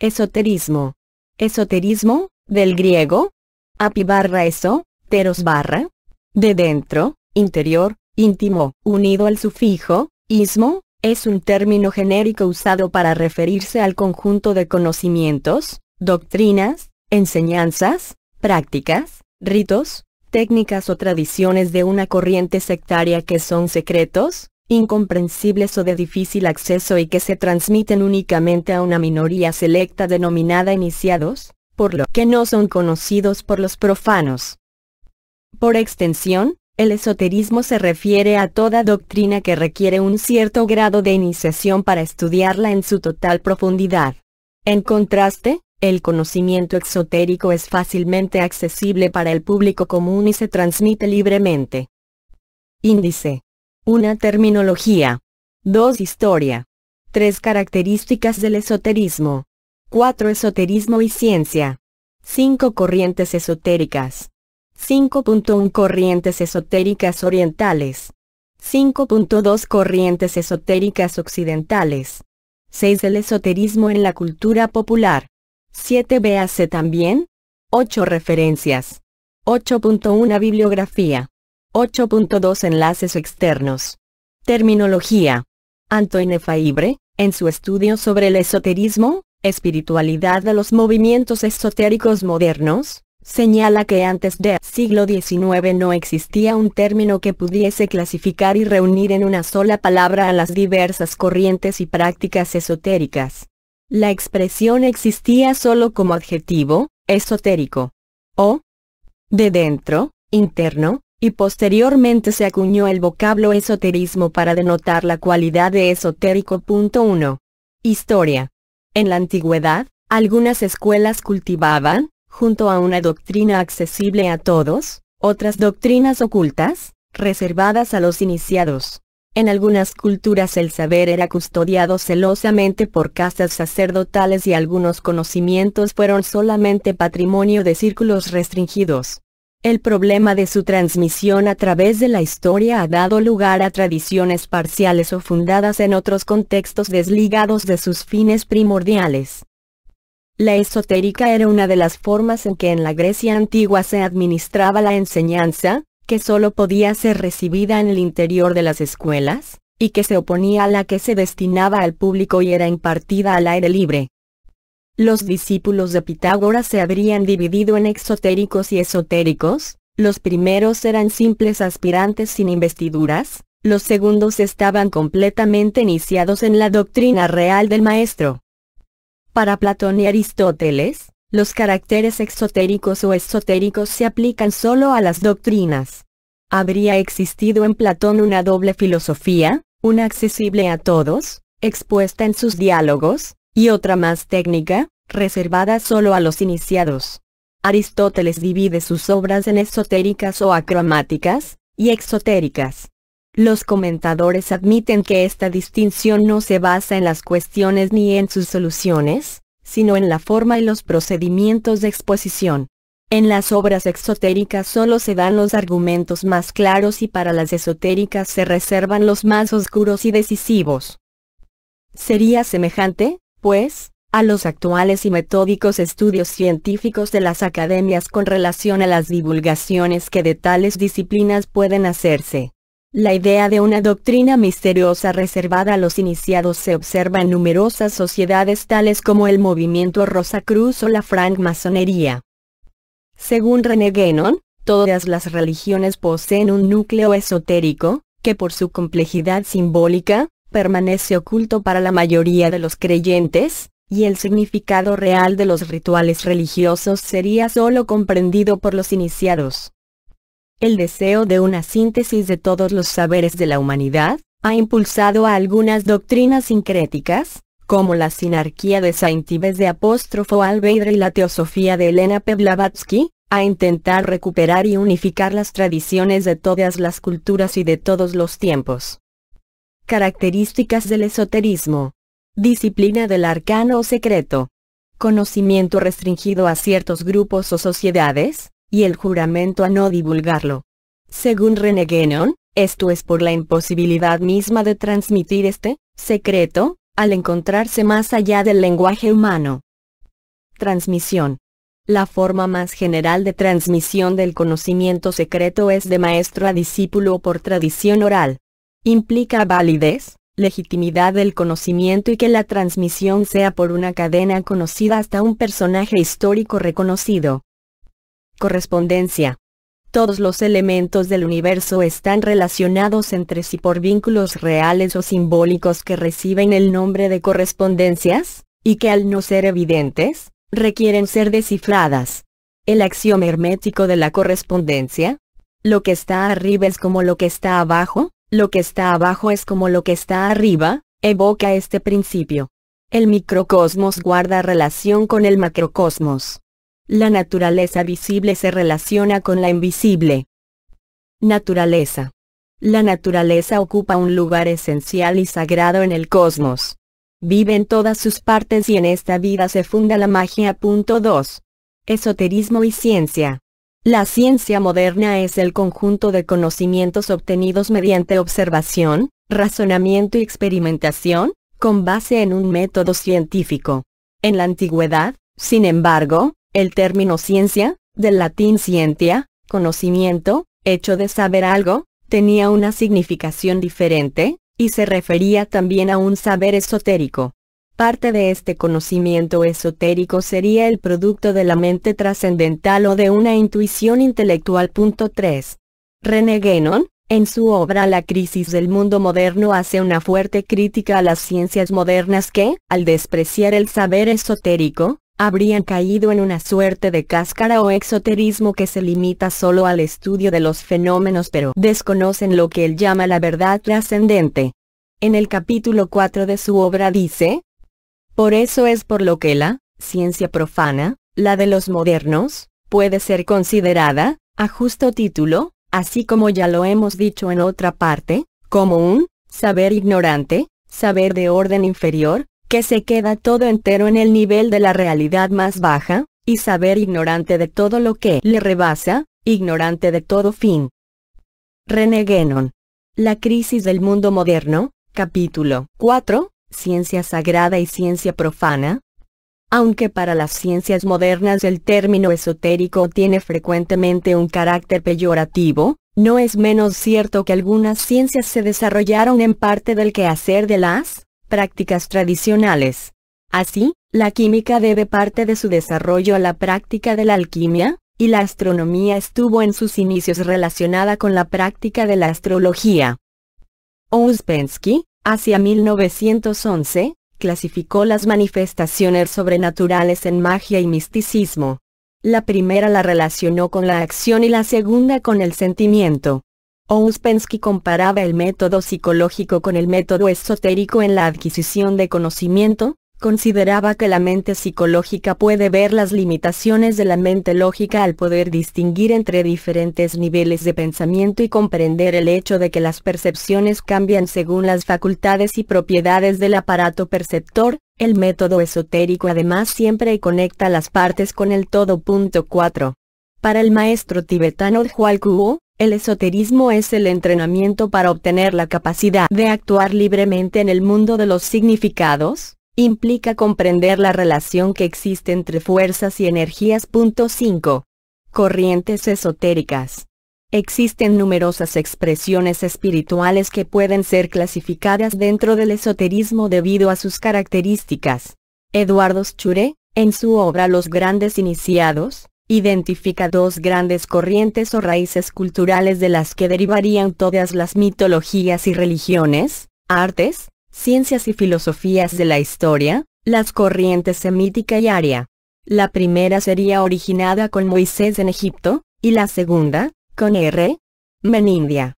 Esoterismo. Esoterismo, del griego, api barra eso, teros barra, de dentro, interior, íntimo, unido al sufijo, ismo, es un término genérico usado para referirse al conjunto de conocimientos, doctrinas, enseñanzas, prácticas, ritos, técnicas o tradiciones de una corriente sectaria que son secretos, incomprensibles o de difícil acceso y que se transmiten únicamente a una minoría selecta denominada iniciados, por lo que no son conocidos por los profanos. Por extensión, el esoterismo se refiere a toda doctrina que requiere un cierto grado de iniciación para estudiarla en su total profundidad. En contraste, el conocimiento exotérico es fácilmente accesible para el público común y se transmite libremente. Índice 1. terminología. 2. Historia. 3. Características del esoterismo. 4. Esoterismo y ciencia. 5. Corrientes esotéricas. 5.1 Corrientes esotéricas orientales. 5.2 Corrientes esotéricas occidentales. 6. El esoterismo en la cultura popular. 7. Véase también. 8. Referencias. 8.1 Bibliografía. 8.2 Enlaces externos. Terminología. Antoine Faibre, en su estudio sobre el esoterismo, espiritualidad de los movimientos esotéricos modernos, señala que antes del siglo XIX no existía un término que pudiese clasificar y reunir en una sola palabra a las diversas corrientes y prácticas esotéricas. La expresión existía solo como adjetivo, esotérico. O de dentro, interno, y posteriormente se acuñó el vocablo esoterismo para denotar la cualidad de esotérico. 1. Historia. En la antigüedad, algunas escuelas cultivaban, junto a una doctrina accesible a todos, otras doctrinas ocultas, reservadas a los iniciados. En algunas culturas el saber era custodiado celosamente por castas sacerdotales y algunos conocimientos fueron solamente patrimonio de círculos restringidos. El problema de su transmisión a través de la historia ha dado lugar a tradiciones parciales o fundadas en otros contextos desligados de sus fines primordiales. La esotérica era una de las formas en que en la Grecia antigua se administraba la enseñanza, que sólo podía ser recibida en el interior de las escuelas, y que se oponía a la que se destinaba al público y era impartida al aire libre. Los discípulos de Pitágoras se habrían dividido en exotéricos y esotéricos, los primeros eran simples aspirantes sin investiduras, los segundos estaban completamente iniciados en la doctrina real del maestro. Para Platón y Aristóteles, los caracteres exotéricos o esotéricos se aplican solo a las doctrinas. Habría existido en Platón una doble filosofía, una accesible a todos, expuesta en sus diálogos, y otra más técnica, reservada solo a los iniciados. Aristóteles divide sus obras en esotéricas o acromáticas, y exotéricas. Los comentadores admiten que esta distinción no se basa en las cuestiones ni en sus soluciones, sino en la forma y los procedimientos de exposición. En las obras exotéricas solo se dan los argumentos más claros y para las esotéricas se reservan los más oscuros y decisivos. ¿Sería semejante? pues, a los actuales y metódicos estudios científicos de las academias con relación a las divulgaciones que de tales disciplinas pueden hacerse. La idea de una doctrina misteriosa reservada a los iniciados se observa en numerosas sociedades tales como el movimiento Rosa Cruz o la francmasonería. Según René Guénon, todas las religiones poseen un núcleo esotérico, que por su complejidad simbólica, permanece oculto para la mayoría de los creyentes, y el significado real de los rituales religiosos sería solo comprendido por los iniciados. El deseo de una síntesis de todos los saberes de la humanidad, ha impulsado a algunas doctrinas sincréticas, como la sinarquía de Saint-Ives de Apóstrofo Albeidre y la teosofía de Elena Blavatsky, a intentar recuperar y unificar las tradiciones de todas las culturas y de todos los tiempos. Características del esoterismo. Disciplina del arcano o secreto. Conocimiento restringido a ciertos grupos o sociedades, y el juramento a no divulgarlo. Según René Guénon, esto es por la imposibilidad misma de transmitir este secreto, al encontrarse más allá del lenguaje humano. Transmisión. La forma más general de transmisión del conocimiento secreto es de maestro a discípulo por tradición oral implica validez, legitimidad del conocimiento y que la transmisión sea por una cadena conocida hasta un personaje histórico reconocido. Correspondencia. Todos los elementos del universo están relacionados entre sí por vínculos reales o simbólicos que reciben el nombre de correspondencias, y que al no ser evidentes, requieren ser descifradas. El axioma hermético de la correspondencia, lo que está arriba es como lo que está abajo, lo que está abajo es como lo que está arriba, evoca este principio. El microcosmos guarda relación con el macrocosmos. La naturaleza visible se relaciona con la invisible. Naturaleza. La naturaleza ocupa un lugar esencial y sagrado en el cosmos. Vive en todas sus partes y en esta vida se funda la magia. 2. Esoterismo y ciencia. La ciencia moderna es el conjunto de conocimientos obtenidos mediante observación, razonamiento y experimentación, con base en un método científico. En la antigüedad, sin embargo, el término ciencia, del latín scientia, conocimiento, hecho de saber algo, tenía una significación diferente, y se refería también a un saber esotérico. Parte de este conocimiento esotérico sería el producto de la mente trascendental o de una intuición intelectual. 3. René Guénon, en su obra La crisis del mundo moderno hace una fuerte crítica a las ciencias modernas que, al despreciar el saber esotérico, habrían caído en una suerte de cáscara o exoterismo que se limita solo al estudio de los fenómenos pero desconocen lo que él llama la verdad trascendente. En el capítulo 4 de su obra dice, por eso es por lo que la ciencia profana, la de los modernos, puede ser considerada, a justo título, así como ya lo hemos dicho en otra parte, como un saber ignorante, saber de orden inferior, que se queda todo entero en el nivel de la realidad más baja, y saber ignorante de todo lo que le rebasa, ignorante de todo fin. René La crisis del mundo moderno, capítulo 4, ciencia sagrada y ciencia profana? Aunque para las ciencias modernas el término esotérico tiene frecuentemente un carácter peyorativo, no es menos cierto que algunas ciencias se desarrollaron en parte del quehacer de las prácticas tradicionales. Así, la química debe parte de su desarrollo a la práctica de la alquimia, y la astronomía estuvo en sus inicios relacionada con la práctica de la astrología. Ouspensky, hacia 1911, clasificó las manifestaciones sobrenaturales en magia y misticismo. La primera la relacionó con la acción y la segunda con el sentimiento. Ouspensky comparaba el método psicológico con el método esotérico en la adquisición de conocimiento, consideraba que la mente psicológica puede ver las limitaciones de la mente lógica al poder distinguir entre diferentes niveles de pensamiento y comprender el hecho de que las percepciones cambian según las facultades y propiedades del aparato perceptor, el método esotérico además siempre conecta las partes con el todo. 4. Para el maestro tibetano Hual Kuo, el esoterismo es el entrenamiento para obtener la capacidad de actuar libremente en el mundo de los significados, implica comprender la relación que existe entre fuerzas y energías. 5. Corrientes esotéricas. Existen numerosas expresiones espirituales que pueden ser clasificadas dentro del esoterismo debido a sus características. Eduardo Schure, en su obra Los grandes iniciados, identifica dos grandes corrientes o raíces culturales de las que derivarían todas las mitologías y religiones, artes, Ciencias y Filosofías de la Historia, las corrientes semítica y aria. La primera sería originada con Moisés en Egipto, y la segunda, con R. Menindia.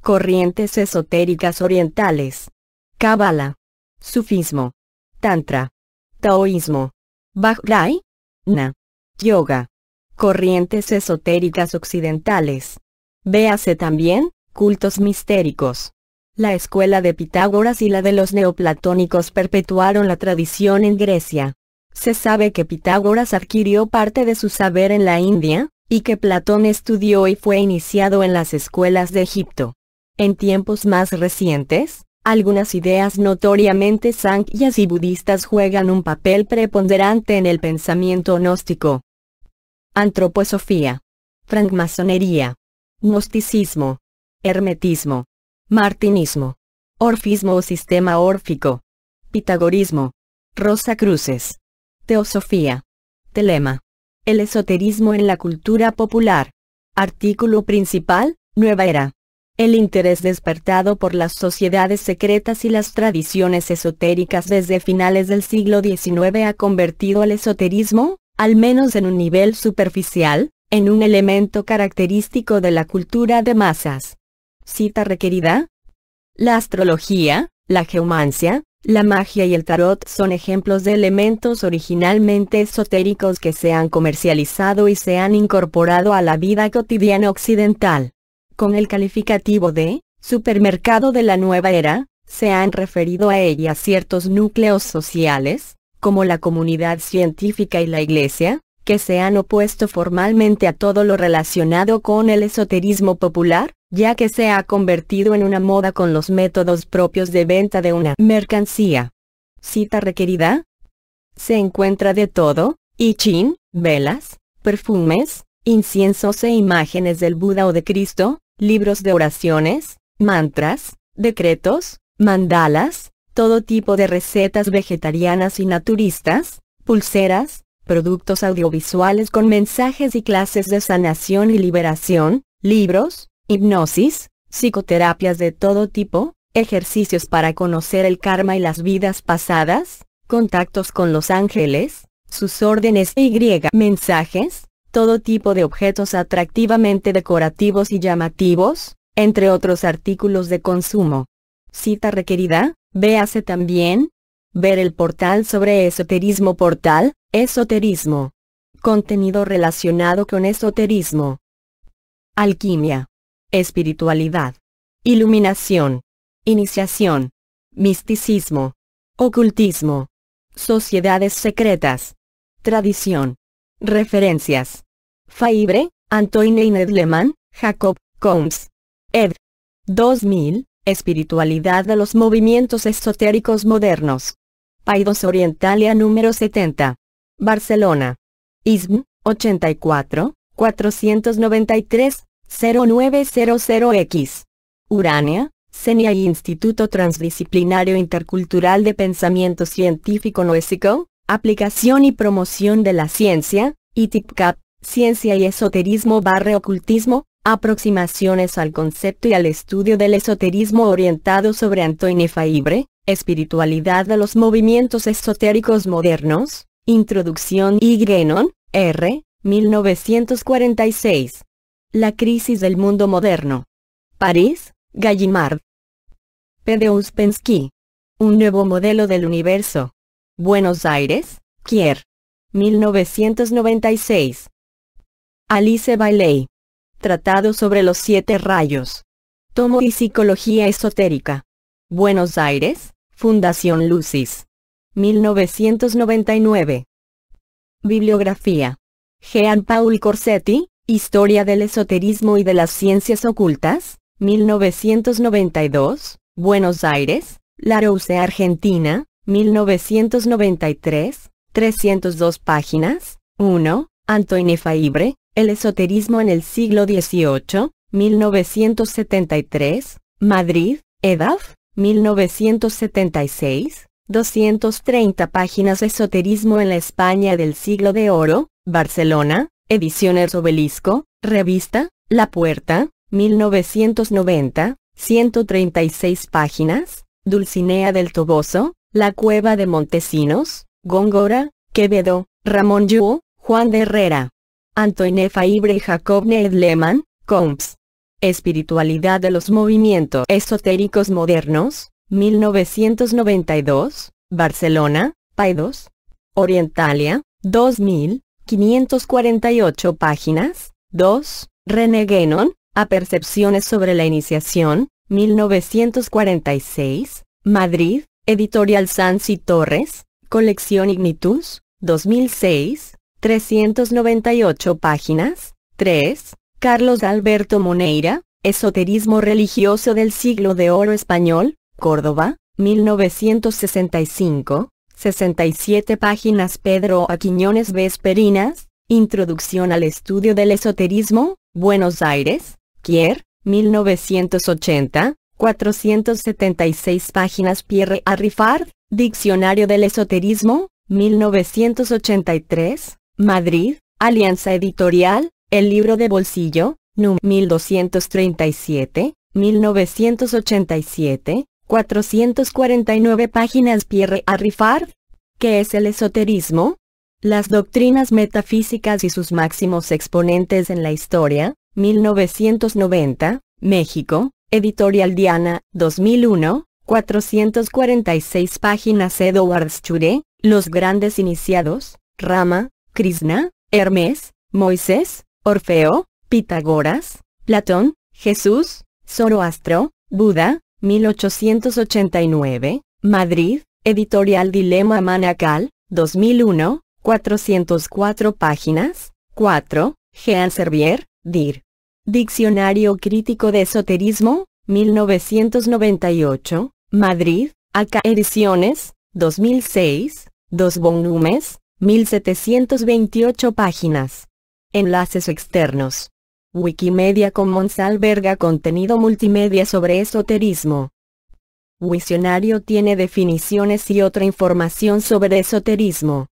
Corrientes esotéricas orientales. Kabbalah. Sufismo. Tantra. Taoísmo. Bajrai. Na. Yoga. Corrientes esotéricas occidentales. Véase también, cultos mistéricos. La escuela de Pitágoras y la de los neoplatónicos perpetuaron la tradición en Grecia. Se sabe que Pitágoras adquirió parte de su saber en la India, y que Platón estudió y fue iniciado en las escuelas de Egipto. En tiempos más recientes, algunas ideas notoriamente sankyas y budistas juegan un papel preponderante en el pensamiento gnóstico. Antroposofía. Francmasonería. Gnosticismo. Hermetismo. Martinismo. Orfismo o sistema órfico. Pitagorismo. Rosa Cruces. Teosofía. Telema. El esoterismo en la cultura popular. Artículo principal, Nueva Era. El interés despertado por las sociedades secretas y las tradiciones esotéricas desde finales del siglo XIX ha convertido al esoterismo, al menos en un nivel superficial, en un elemento característico de la cultura de masas. Cita requerida. La astrología, la geomancia, la magia y el tarot son ejemplos de elementos originalmente esotéricos que se han comercializado y se han incorporado a la vida cotidiana occidental. Con el calificativo de supermercado de la nueva era, se han referido a ella ciertos núcleos sociales, como la comunidad científica y la iglesia, que se han opuesto formalmente a todo lo relacionado con el esoterismo popular, ya que se ha convertido en una moda con los métodos propios de venta de una mercancía. Cita requerida. Se encuentra de todo, y chin, velas, perfumes, inciensos e imágenes del Buda o de Cristo, libros de oraciones, mantras, decretos, mandalas, todo tipo de recetas vegetarianas y naturistas, pulseras, productos audiovisuales con mensajes y clases de sanación y liberación, libros, hipnosis, psicoterapias de todo tipo, ejercicios para conocer el karma y las vidas pasadas, contactos con los ángeles, sus órdenes y mensajes, todo tipo de objetos atractivamente decorativos y llamativos, entre otros artículos de consumo. Cita requerida, véase también, ver el portal sobre esoterismo portal, Esoterismo. Contenido relacionado con esoterismo. Alquimia. Espiritualidad. Iluminación. Iniciación. Misticismo. Ocultismo. Sociedades secretas. Tradición. Referencias. Faibre, Antoine Nedleman, Jacob, Combs. Ed. 2000, Espiritualidad de los movimientos esotéricos modernos. Paidos Orientalia número 70. Barcelona. ISM, 84 493 0900X. Urania, CENIA y Instituto Transdisciplinario Intercultural de Pensamiento Científico Noésico, Aplicación y Promoción de la Ciencia, ITIPCAP, Ciencia y Esoterismo barre Ocultismo, Aproximaciones al concepto y al estudio del esoterismo orientado sobre Antoine Faibre, Espiritualidad de los movimientos esotéricos modernos, Introducción y Grenon, R. 1946. La crisis del mundo moderno. París, Gallimard. P. Uspensky. Un nuevo modelo del universo. Buenos Aires, Kier. 1996. Alice Bailey. Tratado sobre los siete rayos. Tomo y Psicología Esotérica. Buenos Aires, Fundación Lucis. 1999. Bibliografía. Jean Paul Corsetti, Historia del Esoterismo y de las Ciencias Ocultas, 1992, Buenos Aires, La Argentina, 1993, 302 páginas, 1, Antoine Faibre, El Esoterismo en el siglo XVIII, 1973, Madrid, EDAF, 1976, 230 páginas Esoterismo en la España del siglo de oro, Barcelona, Ediciones Obelisco, Revista, La Puerta, 1990, 136 páginas, Dulcinea del Toboso, La Cueva de Montesinos, Góngora, Quevedo, Ramón Yu, Juan de Herrera. Antoine Faibre y Jacob Lehmann, Comps. Espiritualidad de los movimientos esotéricos modernos, 1992, Barcelona, Paidos Orientalia, 2.548 páginas, 2, A percepciones sobre la Iniciación, 1946, Madrid, Editorial y Torres, Colección Ignitus, 2006, 398 páginas, 3, Carlos Alberto Moneira, Esoterismo religioso del siglo de oro español, Córdoba, 1965, 67 páginas Pedro A. Quiñones Vesperinas, Introducción al Estudio del Esoterismo, Buenos Aires, Kier, 1980, 476 páginas Pierre Arrifard, Diccionario del Esoterismo, 1983, Madrid, Alianza Editorial, El Libro de Bolsillo, número 1237, 1987, 449 páginas Pierre Arrifard. ¿Qué es el esoterismo? Las doctrinas metafísicas y sus máximos exponentes en la historia, 1990, México, Editorial Diana, 2001, 446 páginas Edward Chure, Los Grandes Iniciados, Rama, Krishna, Hermes, Moisés, Orfeo, Pitágoras, Platón, Jesús, Zoroastro, Buda, 1889, Madrid, Editorial Dilema Manacal, 2001, 404 páginas, 4, Jean Servier, Dir. Diccionario Crítico de Esoterismo, 1998, Madrid, Acá Ediciones, 2006, 2 volúmenes, 1728 páginas. Enlaces externos. Wikimedia Commons alberga contenido multimedia sobre esoterismo. Visionario tiene definiciones y otra información sobre esoterismo.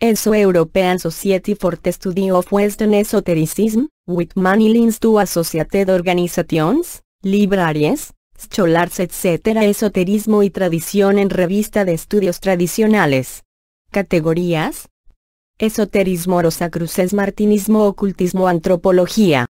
ESO European Society for the Study of Western Esotericism, with many links to associated organizations, libraries, scholars etc. Esoterismo y tradición en revista de estudios tradicionales. Categorías, esoterismo rosacruces martinismo ocultismo antropología